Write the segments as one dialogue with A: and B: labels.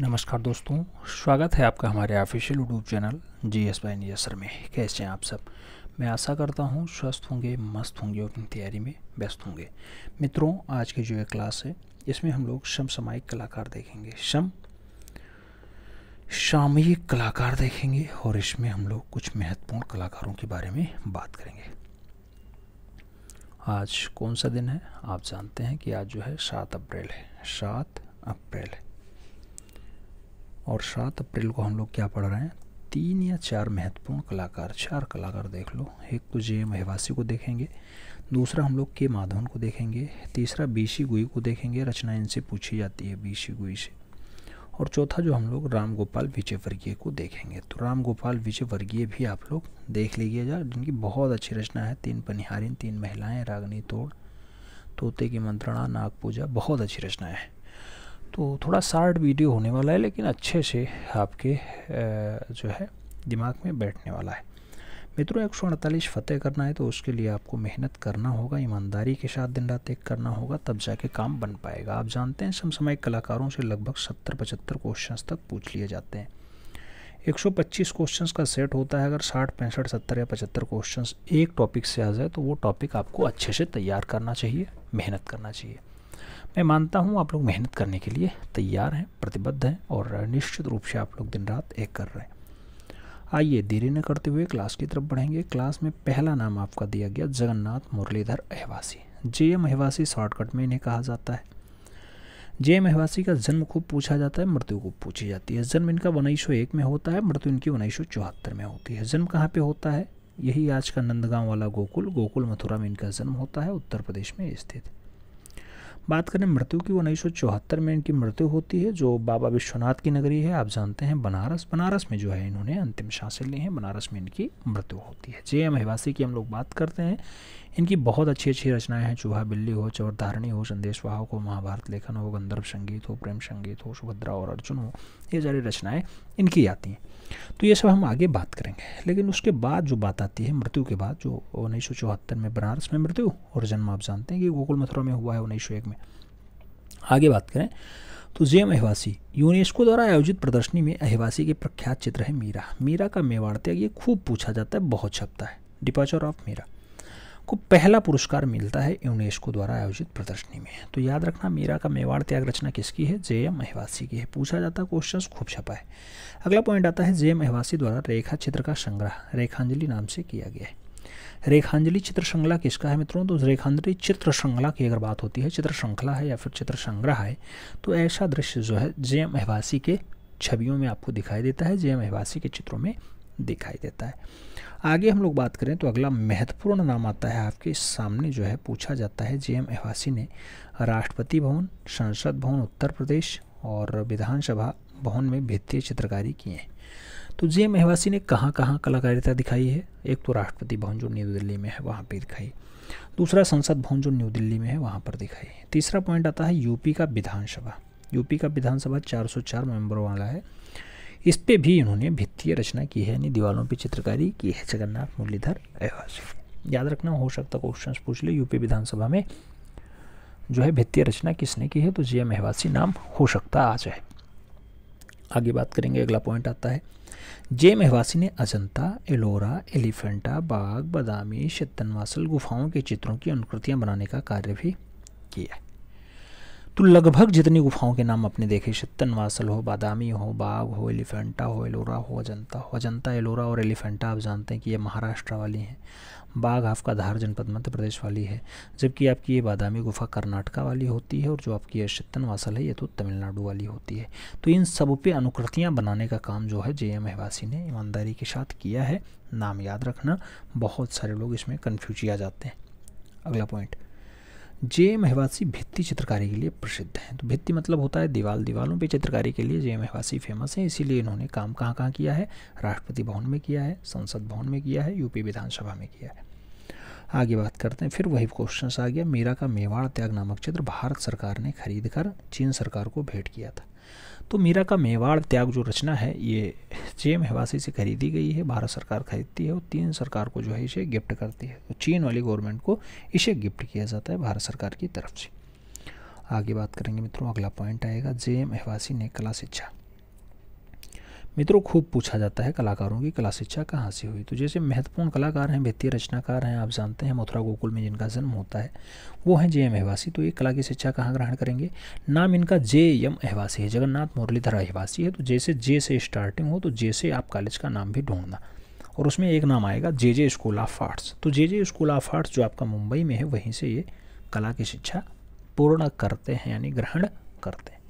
A: नमस्कार दोस्तों स्वागत है आपका हमारे official YouTube channel G S by नियसर में कैसे हैं आप सब मैं आशा करता हूँ स्वस्थ होंगे मस्त होंगे और अपनी तैयारी में व्यस्त होंगे मित्रों आज की जो ये क्लास है इसमें हम लोग समायिक कलाकार देखेंगे शम सामयिक कलाकार देखेंगे और इसमें हम लोग कुछ महत्वपूर्ण कलाकारों के बारे में बात करेंगे आज कौन सा दिन है आप जानते हैं कि आज जो है सात अप्रैल है सात अप्रैल है और सात अप्रैल को हम लोग क्या पढ़ रहे हैं तीन या चार महत्वपूर्ण कलाकार चार कलाकार देख लो एक तो जे महवासी को देखेंगे दूसरा हम लोग के माधवन को देखेंगे तीसरा बीसी गुई को देखेंगे रचना इनसे पूछी जाती है बीसी गुई से और चौथा जो हम लोग राम गोपाल विजय वर्गीय को देखेंगे तो राम गोपाल विजय वर्गीय भी आप लोग देख लीजिए जा जिनकी बहुत अच्छी रचना है तीन पनिहारिन तीन महिलाएं रागनी तोड़ तोते की मंत्रणा नाग पूजा बहुत अच्छी रचना है तो थोड़ा शार्ट वीडियो होने वाला है लेकिन अच्छे से आपके जो है दिमाग में बैठने वाला है मित्रों एक सौ अड़तालीस फतेह करना है तो उसके लिए आपको मेहनत करना होगा ईमानदारी के साथ दिन रात एक करना होगा तब जाके काम बन पाएगा आप जानते हैं समसमय कलाकारों से लगभग सत्तर पचहत्तर क्वेश्चंस तक पूछ लिए जाते हैं 125 क्वेश्चंस का सेट होता है अगर साठ पैंसठ सत्तर या पचहत्तर क्वेश्चंस एक टॉपिक से आ जाए तो वो टॉपिक आपको अच्छे से तैयार करना चाहिए मेहनत करना चाहिए मैं मानता हूँ आप लोग मेहनत करने के लिए तैयार हैं प्रतिबद्ध हैं और निश्चित रूप से आप लोग दिन रात एक कर रहे हैं आइए धीरे न करते हुए क्लास की तरफ बढ़ेंगे क्लास में पहला नाम आपका दिया गया Jagannath Muralidhar Ahwasi J M Ahwasi shortcut में इन्हें कहा जाता है जे एम अहवासी का जन्म खूब पूछा जाता है मृत्यु खूब पूछी जाती है जन्म इनका उन्नीस एक में होता है मृत्यु इनकी उन्नीस में होती है जन्म कहाँ पर होता है यही आज का नंदगांव वाला गोकुल गोकुल मथुरा में इनका जन्म होता है उत्तर प्रदेश में स्थित बात करें मृत्यु की उन्नीस में इनकी मृत्यु होती है जो बाबा विश्वनाथ की नगरी है आप जानते हैं बनारस बनारस में जो है इन्होंने अंतिम शासन ली हैं बनारस में इनकी मृत्यु होती है जे एम हिवासी की हम लोग बात करते हैं इनकी बहुत अच्छी अच्छी रचनाएं हैं चूहा बिल्ली हो चौरधारणी हो संदेशवाहक हो महाभारत लेखन हो गंधर्व संगीत हो प्रेम संगीत हो सुभद्रा और अर्जुन हो ये सारी रचनाएँ इनकी आती हैं तो ये सब हम आगे बात करेंगे लेकिन उसके बाद जो बात आती है मृत्यु के बाद जो उन्नीस सौ चौहत्तर में बनारस में मृत्यु और जन्म आप जानते हैं कि गोकुल मथुरा में हुआ है उन्नीस सौ एक में आगे बात करें तो जेम अहिवासी यूनेस्को द्वारा आयोजित प्रदर्शनी में अहिवासी के प्रख्यात चित्र है मीरा मीरा का मेवाड़ त्याग ये खूब पूछा जाता है बहुत छपता है डिपार्चर ऑफ मीरा को पहला पुरस्कार मिलता है यूनेस्को द्वारा आयोजित प्रदर्शनी में तो याद रखना मीरा का मेवाड़ त्याग रचना किसकी है जे एम अहवासी की है पूछा जाता क्वेश्चन खूब छपा है अगला पॉइंट आता है जे एम अहवासी द्वारा रेखा चित्र का संग्रह रेखांजलि नाम से किया गया है रेखांजलि चित्र श्रृंखला किसका है मित्रों तो रेखांजलि चित्र श्रृंखला की अगर बात होती है चित्र श्रृंखला है या फिर चित्र संग्रह है तो ऐसा दृश्य जो है जे एम अहवासी के छवियों में आपको दिखाई देता है जे एम अहवासी के चित्रों में दिखाई देता है आगे हम लोग बात करें तो अगला महत्वपूर्ण नाम आता है आपके सामने जो है पूछा जाता है जे एम एवासी ने राष्ट्रपति भवन संसद भवन उत्तर प्रदेश और विधानसभा भवन में भित्तीय चित्रकारी किए हैं तो जे एम एहवासी ने कहाँ कहाँ कलाकारिता दिखाई है एक तो राष्ट्रपति भवन जो न्यू दिल्ली में है वहाँ पर दिखाई दूसरा संसद भवन जो न्यू दिल्ली में है वहाँ पर दिखाई तीसरा पॉइंट आता है यूपी का विधानसभा यूपी का विधानसभा 404 मेंबर वाला है इस पर भी इन्होंने भित्तीय रचना की है यानी दीवारों पर चित्रकारी की है जगन्नाथ मुरलीधर अहिवासी याद रखना हो सकता क्वेश्चन पूछ ले यूपी विधानसभा में जो है भित्तीय रचना किसने की है तो जी एम नाम हो सकता आ जाए आगे बात करेंगे अगला पॉइंट आता है जे मेहवासी ने अजंता एलोरा एलिफेंटा बाग बदामी शतनवासल गुफाओं के चित्रों की अनुकृतियाँ बनाने का कार्य भी किया है तो लगभग जितनी गुफाओं के नाम अपने देखे शितनवासल हो बादामी हो बाघ हो एलिफेंटा हो एलोरा हो अजंता हो अजंता एलोरा और एलिफेंटा आप जानते हैं कि ये महाराष्ट्र वाली हैं बाघ आपका धार जनपद मध्य प्रदेश वाली है जबकि आपकी ये बादामी गुफा कर्नाटका वाली होती है और जो आपकी ये शितनवासल है ये तो तमिलनाडु वाली होती है तो इन सब पे अनुकृतियाँ बनाने का काम जो है जे एम अहवासी ने ईमानदारी के साथ किया है नाम याद रखना बहुत सारे लोग इसमें कन्फ्यूज किया जाते हैं अगला पॉइंट जे महवासी भित्ति चित्रकारी के लिए प्रसिद्ध हैं तो भित्ति मतलब होता है दीवाल दीवालों पे चित्रकारी के लिए जे महवासी फेमस हैं इसीलिए इन्होंने काम कहाँ कहाँ किया है राष्ट्रपति भवन में किया है संसद भवन में किया है यूपी विधानसभा में किया है आगे बात करते हैं फिर वही क्वेश्चन आ गया मीरा का मेवाड़ त्याग नामक चित्र भारत सरकार ने खरीद कर चीन सरकार को भेंट किया था तो मीरा का मेवाड़ त्याग जो रचना है ये जे मेहवासी से खरीदी गई है भारत सरकार खरीदती है और तीन सरकार को जो है इसे गिफ्ट करती है तो चीन वाली गवर्नमेंट को इसे गिफ्ट किया जाता है भारत सरकार की तरफ से आगे बात करेंगे मित्रों अगला पॉइंट आएगा जे एम अहवासी ने कला शिक्षा मित्रों खूब पूछा जाता है कलाकारों की कला शिक्षा कहाँ से हुई तो जैसे महत्वपूर्ण कलाकार हैं वित्तीय रचनाकार हैं आप जानते हैं मथुरा गोकुल में जिनका जन्म होता है वो हैं जे एम अहवासी तो ये कला की शिक्षा कहाँ ग्रहण करेंगे नाम इनका जे एम अहवासी है जगन्नाथ मुरलीधर अहवासी है तो जैसे जे से स्टार्टिंग हो तो जे से आप कॉलेज का नाम भी ढूंढना और उसमें एक नाम आएगा J J school of arts तो J J school of arts जो आपका मुंबई में है वहीं से ये कला की शिक्षा पूर्ण करते हैं यानी ग्रहण करते हैं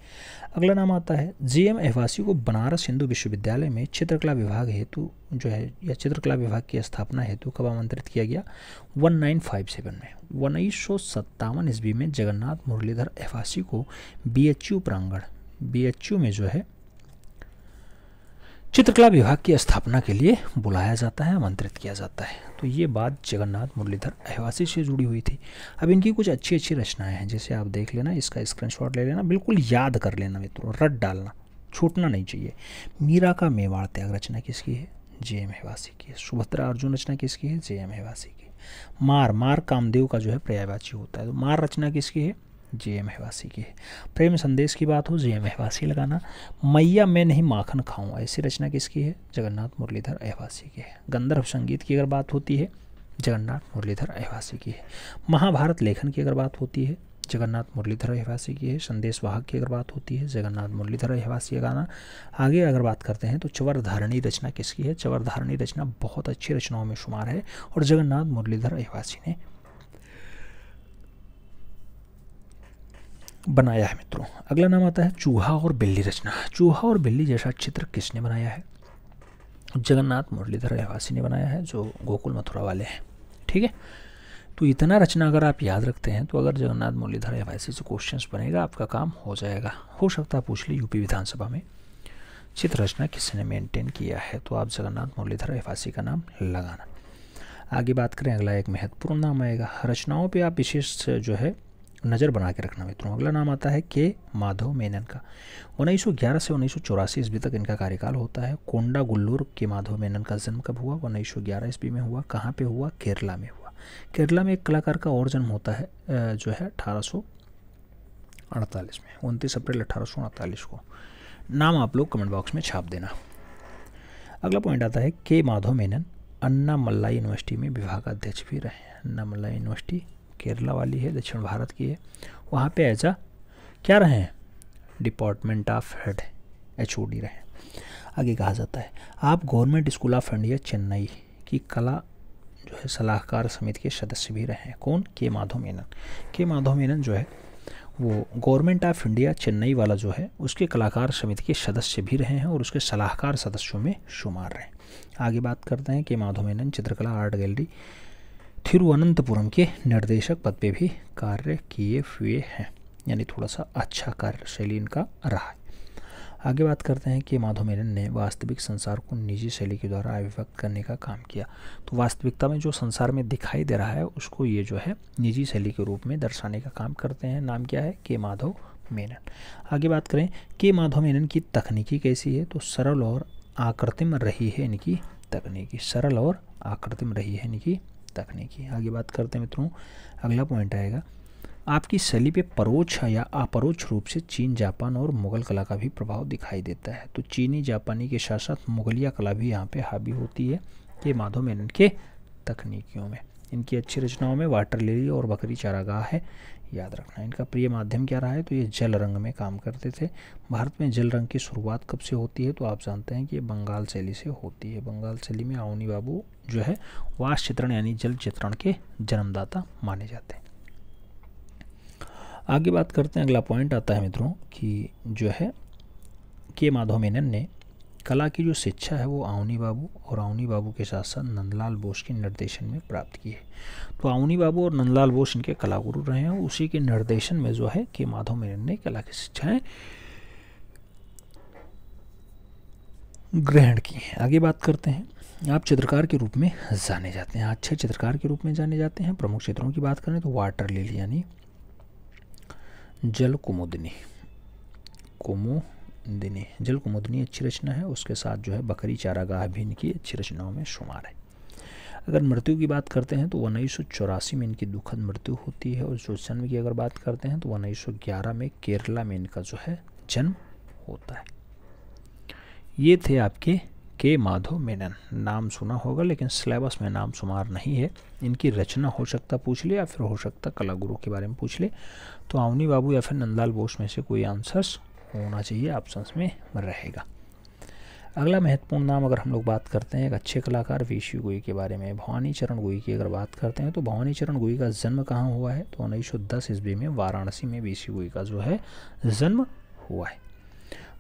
A: अगला नाम आता है जे एम एहवासी को बनारस हिंदू विश्वविद्यालय में चित्रकला विभाग हेतु जो है या चित्रकला विभाग की स्थापना हेतु कब आमंत्रित किया गया 1957 में उन्नीस सौ ईस्वी में जगन्नाथ मुरलीधर एहवासी को बी यू प्रांगण बी में जो है चित्रकला विभाग की स्थापना के लिए बुलाया जाता है आमंत्रित किया जाता है तो ये बात जगन्नाथ मुरलीधर अहवासी से जुड़ी हुई थी अब इनकी कुछ अच्छी अच्छी रचनाएं हैं जैसे आप देख लेना इसका स्क्रीनशॉट ले लेना बिल्कुल याद कर लेना मित्रों रट डालना छूटना नहीं चाहिए मीरा का मेवाड़ त्याग रचना किसकी है जे एम अहवासी की है सुभद्रा अर्जुन रचना किसकी है जे एम अहवासी की मार मार कामदेव का जो है पर्यायवाची होता है तो मार रचना किसकी है जे एम हेवासी की है प्रेम संदेश की बात हो जे एम हेवासी लगाना मैया मैं नहीं माखन खाऊं ऐसी रचना किसकी है जगन्नाथ मुरलीधर अहवासी की है गंधर्व संगीत की अगर बात होती है जगन्नाथ मुरलीधर अहवासी की है महाभारत लेखन की अगर बात होती है जगन्नाथ मुरलीधर अहवासी की है संदेश वाहक की अगर बात होती है जगन्नाथ मुरलीधर अहवासी गाना आगे अगर बात करते हैं तो चवर धारणी रचना किसकी है चवर धारणी रचना बहुत अच्छी रचनाओं में शुमार है और जगन्नाथ मुरलीधर अहवासी ने बनाया है मित्रों अगला नाम आता है चूहा और बिल्ली रचना चूहा और बिल्ली जैसा चित्र किसने बनाया है जगन्नाथ मुरलीधर रहवासी ने बनाया है जो गोकुल मथुरा वाले हैं ठीक है तो इतना रचना अगर आप याद रखते हैं तो अगर जगन्नाथ मुरलीधर रहवासी से क्वेश्चन बनेगा आपका काम हो जाएगा हो सकता है पूछ ली यूपी विधानसभा में चित्र रचना किसने मेंटेन किया है तो आप जगन्नाथ मुरलीधर रहवासी का नाम लगाना आगे बात करें अगला एक महत्वपूर्ण नाम आएगा रचनाओं पे आप विशेष जो है नज़र बना के रखना मित्रों अगला नाम आता है के माधव मेनन का 1911 से उन्नीस सौ ईस्वी तक इनका कार्यकाल होता है कोंडा गुल्लूर के माधव मेनन का जन्म कब हुआ 1911 ईस्वी में हुआ कहाँ पे हुआ केरला में हुआ केरला में एक कलाकार का और जन्म होता है जो है अठारह अड़तालीस में उनतीस अप्रैल अठारह अड़तालीस को नाम आप लोग कमेंट बॉक्स में छाप देना अगला पॉइंट आता है K Madhava Menon Annamalai university में विभागाध्यक्ष भी रहे हैं अन्ना मल्ला यूनिवर्सिटी केरला वाली है दक्षिण भारत की है वहाँ पे एज क्या रहे हैं डिपार्टमेंट ऑफ हेड एच रहे आगे कहा जाता है आप government school of India Chennai की कला जो है सलाहकार समिति के सदस्य भी रहे हैं कौन के माधव मेनन के माधव मेनन जो है वो गवर्नमेंट ऑफ इंडिया चेन्नई वाला जो है उसके कलाकार समिति के सदस्य भी रहे हैं और उसके सलाहकार सदस्यों में शुमार रहे हैं आगे बात करते हैं के माधव मेनन चित्रकला आर्ट गैलरी थिरुवनंतपुरम के निर्देशक पद पे भी कार्य किए हुए हैं यानी थोड़ा सा अच्छा कार्यशैली इनका रहा है आगे बात करते हैं कि माधव मेनन ने वास्तविक संसार को निजी शैली के द्वारा अभिव्यक्त करने का काम किया तो वास्तविकता में जो संसार में दिखाई दे रहा है उसको ये जो है निजी शैली के रूप में दर्शाने का काम करते हैं नाम क्या है के माधव मेनन आगे बात करें के माधव मेनन की तकनीकी कैसी है तो सरल और आकृतिम रही है इनकी तकनीकी सरल और आकृतिम रही है इनकी तकनीकी आगे बात करते हैं मित्रों अगला पॉइंट आएगा आपकी शैली पे परोक्ष या अपरोक्ष रूप से चीन जापान और मुगल कला का भी प्रभाव दिखाई देता है तो चीनी जापानी के साथ साथ मुगलिया कला भी यहाँ पे हावी होती है ये माधव मेनन के तकनीकियों में इनकी अच्छी रचनाओं में वाटर लिली और बकरी चारागाह है याद रखना इनका प्रिय माध्यम क्या रहा है तो ये जल रंग में काम करते थे भारत में जल रंग की शुरुआत कब से होती है तो आप जानते हैं कि ये बंगाल शैली से होती है बंगाल शैली में आउनी बाबू जो है वास चित्रण यानी जल चित्रण के जन्मदाता माने जाते हैं आगे बात करते हैं अगला पॉइंट आता है मित्रों कि जो है के माधव मेनन ने कला की जो शिक्षा है वो आवनी बाबू और आवनी बाबू के साथ साथ नंदलाल बोस के निर्देशन में प्राप्त की है तो आवनी बाबू और नंदलाल बोस इनके कला गुरु रहे हैं उसी के निर्देशन में जो है के माधव मेनन ने कला की शिक्षाएं ग्रहण की हैं आगे बात करते हैं आप चित्रकार के रूप में जाने जाते हैं अच्छे चित्रकार के रूप में जाने जाते हैं प्रमुख चित्रों की बात करें तो वाटर लिली यानी जल कुमुदिनी कुमो जल कुमुदनी अच्छी रचना है उसके साथ जो है बकरी चारागाह भी इनकी अच्छी रचनाओं में शुमार है अगर मृत्यु की बात करते हैं तो उन्नीस सौ चौरासी में इनकी दुखद मृत्यु होती है और जो जन्म की अगर बात करते हैं तो उन्नीस सौ ग्यारह में केरला में इनका जो है जन्म होता है ये थे आपके के माधव मेनन नाम सुना होगा लेकिन सिलेबस में नाम शुमार नहीं है इनकी रचना हो सकता पूछ ले या फिर हो सकता कला गुरु के बारे में पूछ ले तो आवनी बाबू या फिर नंदलाल बोस में से कोई आंसर्स होना चाहिए ऑप्शंस में रहेगा अगला महत्वपूर्ण नाम अगर हम लोग बात करते हैं एक अच्छे कलाकार विशु गोई के बारे में भवानी चरण गोई की अगर बात करते हैं तो भवानी चरण गोई का जन्म कहाँ हुआ है तो उन्नीस सौ दस ईस्वी में वाराणसी में विशु गोई का जो है जन्म हुआ है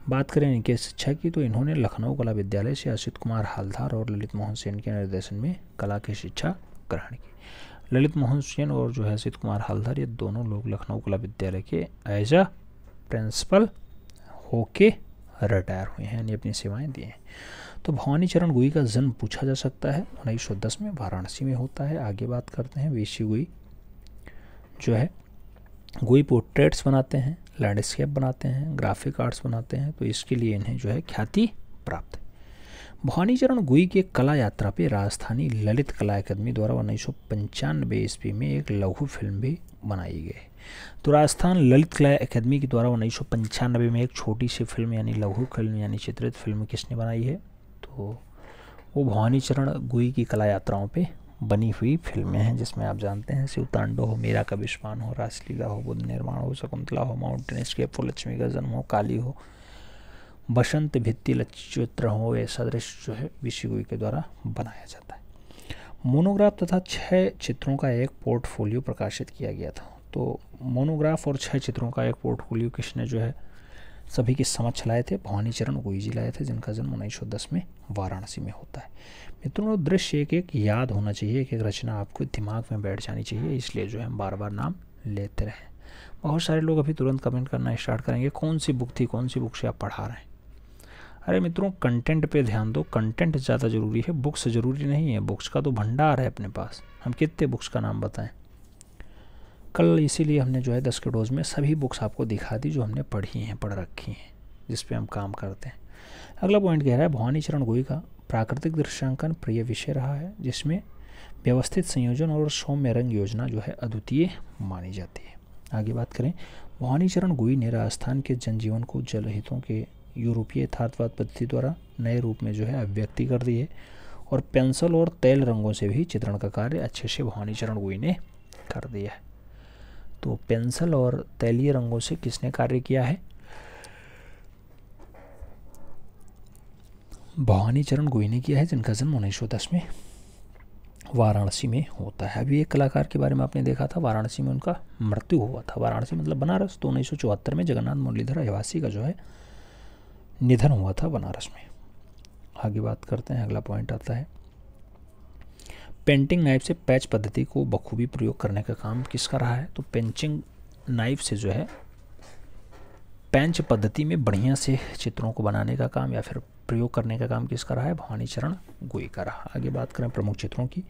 A: बात करें इनके शिक्षा की तो इन्होंने लखनऊ कला विद्यालय से असित कुमार हालधार और ललित मोहन सेन के निर्देशन में कला की शिक्षा ग्रहण की ललित मोहन सेन और जो है असित कुमार हालधार ये दोनों लोग लखनऊ कला विद्यालय के एज अ प्रिंसिपल होके रिटायर हुए हैं यानी अपनी सेवाएं दी हैं तो भवानी चरण गोई का जन्म पूछा जा सकता है उन्नीस सौ दस में वाराणसी में होता है आगे बात करते हैं वेशी गोई जो है गोई पोर्ट्रेट्स बनाते हैं लैंडस्केप बनाते हैं ग्राफिक आर्ट्स बनाते हैं तो इसके लिए इन्हें जो है ख्याति प्राप्त भवानीचरण भवानी चरण गोई के कला यात्रा पे राजस्थानी ललित कला अकादमी द्वारा उन्नीस सौ ईस्वी में एक लघु फिल्म भी बनाई गई तो राजस्थान ललित कला अकेदमी के द्वारा उन्नीस सौ पंचानबे में एक छोटी सी फिल्म यानी लघु फिल्म यानी चित्रित फिल्म किसने बनाई है तो वो भवानी चरण गुई की कला यात्राओं पे बनी हुई फिल्में हैं जिसमें आप जानते हैं शिव शिवतांडो हो मेरा का विस्मान हो रासलीला हो बुद्ध निर्माण हो शकुंतला हो माउंटेन स्केप हो लक्ष्मी का जन्म हो काली हो बसंत भित्ति लचित्र हो ये सदृश जो है विषि गुई के द्वारा बनाया जाता है मोनोग्राफ तथा छह चित्रों का एक पोर्टफोलियो प्रकाशित किया गया था तो मोनोग्राफ और छः चित्रों का एक पोर्टफोलियो कृष्ण जो है सभी के समक्ष लाए थे भवानी चरण गोईजी लाए थे जिनका जन्म उन्नीस सौ दस में वाराणसी में होता है मित्रों दृश्य एक एक याद होना चाहिए एक एक रचना आपको दिमाग में बैठ जानी चाहिए इसलिए जो है हम बार बार नाम लेते रहें बहुत सारे लोग अभी तुरंत कमेंट करना स्टार्ट करेंगे कौन सी बुक थी कौन सी बुक से आप पढ़ा रहे हैं अरे मित्रों कंटेंट पे ध्यान दो कंटेंट ज़्यादा ज़रूरी है बुक्स ज़रूरी नहीं है बुक्स का तो भंडार है अपने पास हम कितने बुक्स का नाम बताएं कल इसीलिए हमने जो है दस के डोज में सभी बुक्स आपको दिखा दी जो हमने पढ़ी हैं पढ़ रखी हैं जिस पे हम काम करते हैं अगला पॉइंट कह रहा है भवानी चरण गोई का प्राकृतिक दृश्यांकन प्रिय विषय रहा है जिसमें व्यवस्थित संयोजन और सौम्य रंग योजना जो है अद्वितीय मानी जाती है आगे बात करें भवानी चरण गोई ने राजस्थान के जनजीवन को जलहितों के यूरोपीय यथार्थवाद पद्धति द्वारा नए रूप में जो है अभिव्यक्ति कर दी है और पेंसिल और तेल रंगों से भी चित्रण का कार्य अच्छे से भवानी चरण गोई ने कर दिया है तो पेंसिल और तैलीय रंगों से किसने कार्य किया है भवानी चरण गोई ने किया है जिनका जन्म उन्नीस सौ दस में वाराणसी में होता है अभी एक कलाकार के बारे में आपने देखा था वाराणसी में उनका मृत्यु हुआ था वाराणसी मतलब बनारस तो उन्नीस में जगन्नाथ मुरलीधर अहिवासी का जो है निधन हुआ था बनारस में आगे बात करते हैं अगला पॉइंट आता है पेंटिंग नाइफ से पैच पद्धति को बखूबी प्रयोग करने का काम किसका रहा है तो पेंचिंग नाइफ से जो है पेंच पद्धति में बढ़िया से चित्रों को बनाने का काम या फिर प्रयोग करने का काम किसका रहा है भवानी चरण गोई का रहा आगे बात करें प्रमुख चित्रों की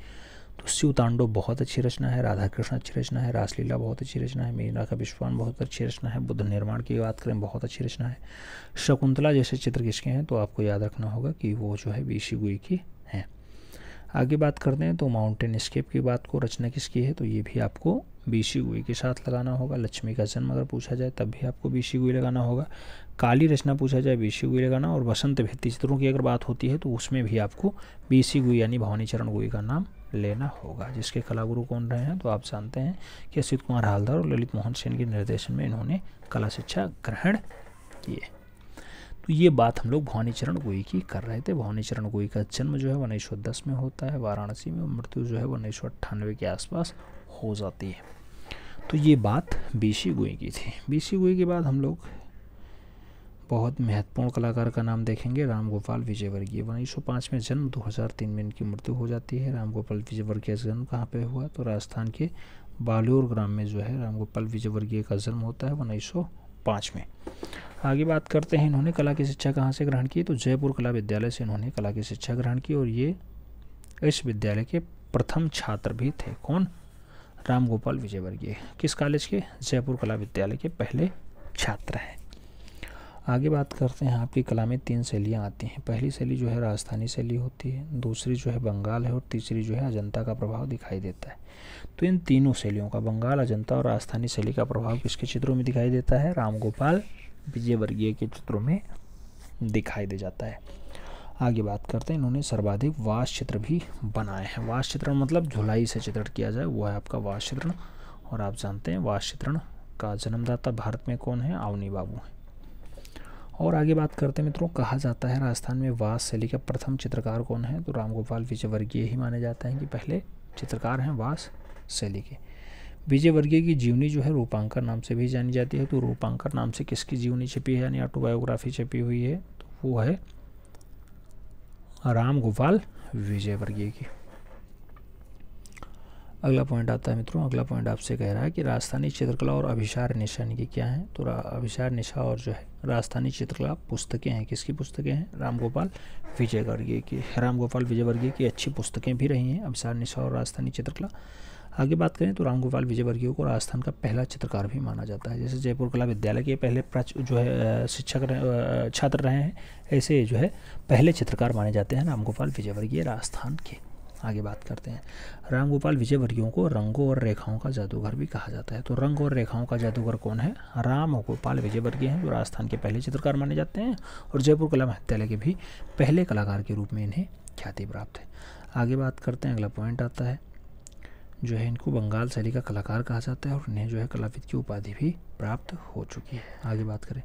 A: तो शिव बहुत अच्छी रचना है राधा कृष्ण अच्छी रचना है रासलीला बहुत अच्छी रचना है मीरा का विश्वान बहुत अच्छी रचना है बुद्ध निर्माण की बात करें बहुत अच्छी रचना है शकुंतला जैसे चित्र किसके हैं तो आपको याद रखना होगा कि वो जो है वीशी गुई की आगे बात करते हैं तो माउंटेन स्केप की बात को रचना किसकी है तो ये भी आपको बीसी गुई के साथ लगाना होगा लक्ष्मी का जन्म अगर पूछा जाए तब भी आपको बीसी गुई लगाना होगा काली रचना पूछा जाए बीसी गुई लगाना और बसंत भित्ति चित्रों की अगर बात होती है तो उसमें भी आपको बीसी गुई यानी भवानी चरण गुई का नाम लेना होगा जिसके कला गुरु कौन रहे हैं तो आप जानते हैं कि असित कुमार हालदार और ललित मोहन सेन के निर्देशन में इन्होंने कला शिक्षा ग्रहण किए तो ये बात हम लोग भवानी चरण गोई की कर रहे थे भवानी चरण गोई का जन्म जो है उन्नीस सौ दस में होता है वाराणसी में मृत्यु जो है उन्नीस सौ अट्ठानवे के आसपास हो जाती है तो ये बात बीसी गोई की थी बीसी गोई के बाद हम लोग बहुत महत्वपूर्ण कलाकार का नाम देखेंगे राम गोपाल विजयवर्गीय उन्नीस सौ पाँच में जन्म 2003 में इनकी मृत्यु हो जाती है राम गोपाल विजयवर्गीय का जन्म कहाँ पे हुआ तो राजस्थान के बालोर ग्राम में जो है राम गोपाल विजयवर्गीय का जन्म होता है उन्नीस सौ पाँच में आगे बात करते हैं इन्होंने कला की शिक्षा कहाँ से ग्रहण की तो जयपुर कला विद्यालय से इन्होंने कला की शिक्षा ग्रहण की और ये इस विद्यालय के प्रथम छात्र भी थे कौन रामगोपाल विजयवर्गीय किस कॉलेज के जयपुर कला विद्यालय के पहले छात्र हैं आगे बात करते हैं आपकी कला में तीन शैलियाँ आती हैं पहली शैली जो है राजस्थानी शैली होती है दूसरी जो है बंगाल है और तीसरी जो है अजंता का प्रभाव दिखाई देता है तो इन तीनों शैलियों का बंगाल अजंता और राजस्थानी शैली का प्रभाव किसके चित्रों में दिखाई देता है रामगोपाल विजयवर्गीय के चित्रों में दिखाई दे जाता है आगे बात करते हैं इन्होंने सर्वाधिक वास चित्र भी बनाए हैं वास चित्रण मतलब झुलाई से चित्रण किया जाए वो है आपका वास चित्रण और आप जानते हैं वास चित्रण का जन्मदाता भारत में कौन है आवनी बाबू हैं और आगे बात करते हैं मित्रों कहा जाता है राजस्थान में वास शैली का प्रथम चित्रकार कौन है तो रामगोपाल विजयवर्गीय ही माने जाते हैं कि पहले चित्रकार हैं वास शैली के विजयवर्गीय की जीवनी जो है रूपांकर नाम से भी जानी जाती है तो रूपांकर नाम से किसकी जीवनी छिपी है यानी ऑटोबायोग्राफी छिपी हुई है तो वो है रामगोपाल विजयवर्गीय की अगला पॉइंट आता है मित्रों अगला पॉइंट आपसे कह रहा है कि राजस्थानी चित्रकला और अभिशार निशा यानी कि क्या है तो अभिशार निशा और जो है राजस्थानी चित्रकला पुस्तकें हैं किसकी पुस्तकें हैं रामगोपाल विजयवर्गीय की रामगोपाल विजयवर्गीय की अच्छी पुस्तकें भी रही हैं अभिशार निशा और राजस्थानी चित्रकला आगे बात करें तो रामगोपाल विजयवर्गीय को राजस्थान का पहला चित्रकार भी माना जाता है जैसे जयपुर कला विद्यालय के पहले प्राच जो है शिक्षक छात्र रहे हैं ऐसे जो है पहले चित्रकार माने जाते हैं रामगोपाल विजयवर्गीय राजस्थान के आगे बात करते हैं राम गोपाल को रंगों और रेखाओं का जादूगर भी कहा जाता है तो रंग और रेखाओं का जादूगर कौन है राम गोपाल विजयवर्गीय हैं जो राजस्थान के पहले चित्रकार माने जाते हैं और जयपुर कला महाविद्यालय के भी पहले कलाकार के रूप में इन्हें ख्याति प्राप्त है आगे बात करते हैं अगला पॉइंट आता है जो है इनको बंगाल शैली का कलाकार कहा जाता है और इन्हें जो है कलाविद की उपाधि भी प्राप्त हो चुकी है आगे बात करें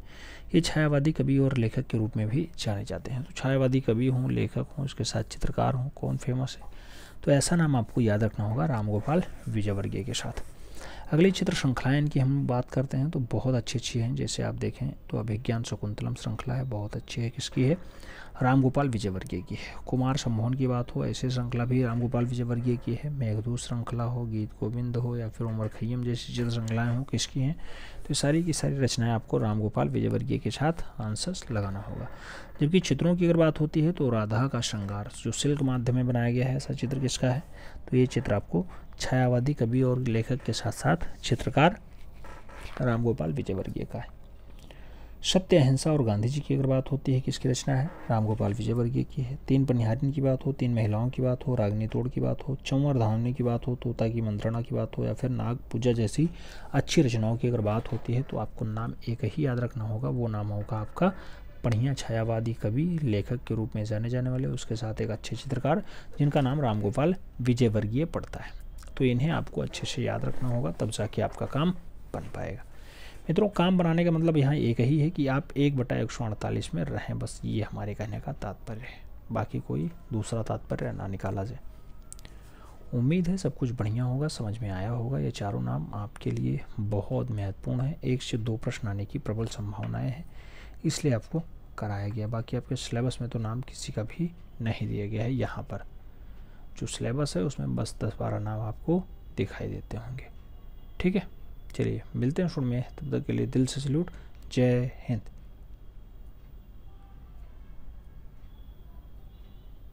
A: ये छायावादी कवि और लेखक के रूप में भी जाने जाते हैं तो छायावादी कवि हों लेखक हों उसके साथ चित्रकार हों कौन फेमस है तो ऐसा नाम आपको याद रखना होगा रामगोपाल विजयवर्गीय के साथ अगली चित्र श्रृंखलाएं इनकी हम बात करते हैं तो बहुत अच्छी अच्छी हैं जैसे आप देखें तो अभिज्ञान शकुंतलम श्रृंखला है बहुत अच्छी है किसकी है रामगोपाल विजयवर्गीय की है कुमार सम्मोहन की बात हो ऐसे श्रृंखला भी रामगोपाल विजयवर्गीय की है मेघदूत श्रृंखला हो गीत गोविंद हो या फिर उमर खैम जैसी चित्र श्रृंखलाएँ हों किसकी हैं तो सारी की सारी रचनाएँ आपको रामगोपाल विजयवर्गीय के साथ आंसर्स लगाना होगा जबकि चित्रों की अगर बात होती है तो राधा का श्रृंगार जो सिल्क माध्यम में बनाया गया है ऐसा चित्र किसका है तो ये चित्र आपको छायावादी कवि और लेखक के साथ साथ चित्रकार रामगोपाल विजयवर्गीय का है सत्य अहिंसा और गांधी जी की अगर बात होती है किसकी रचना है रामगोपाल विजयवर्गीय की है तीन पनिहारिन की बात हो तीन महिलाओं की बात हो रागनी तोड़ की बात हो चंवर धामने की बात हो तोता की मंत्रणा की बात हो या फिर नाग पूजा जैसी अच्छी रचनाओं की अगर बात होती है तो आपको नाम एक ही याद रखना होगा वो नाम होगा आपका बढ़िया छायावादी कवि लेखक के रूप में जाने जाने वाले उसके साथ एक अच्छे चित्रकार जिनका नाम रामगोपाल विजयवर्गीय पड़ता है तो इन्हें आपको अच्छे से याद रखना होगा तब जाके आपका काम बन पाएगा मित्रों काम बनाने का मतलब यहाँ एक ही है कि आप एक बटा एक सौ अड़तालीस में रहें बस ये हमारे कहने का तात्पर्य है बाकी कोई दूसरा तात्पर्य ना निकाला जाए उम्मीद है सब कुछ बढ़िया होगा समझ में आया होगा ये चारों नाम आपके लिए बहुत महत्वपूर्ण है एक से दो प्रश्न आने की प्रबल संभावनाएं हैं इसलिए आपको कराया गया बाकी आपके सिलेबस में तो नाम किसी का भी नहीं दिया गया है यहाँ पर जो सिलेबस है उसमें बस दस बारह नाम आपको दिखाई देते होंगे ठीक है चलिए मिलते हैं शुरू में तब तक के लिए दिल से सल्यूट जय हिंद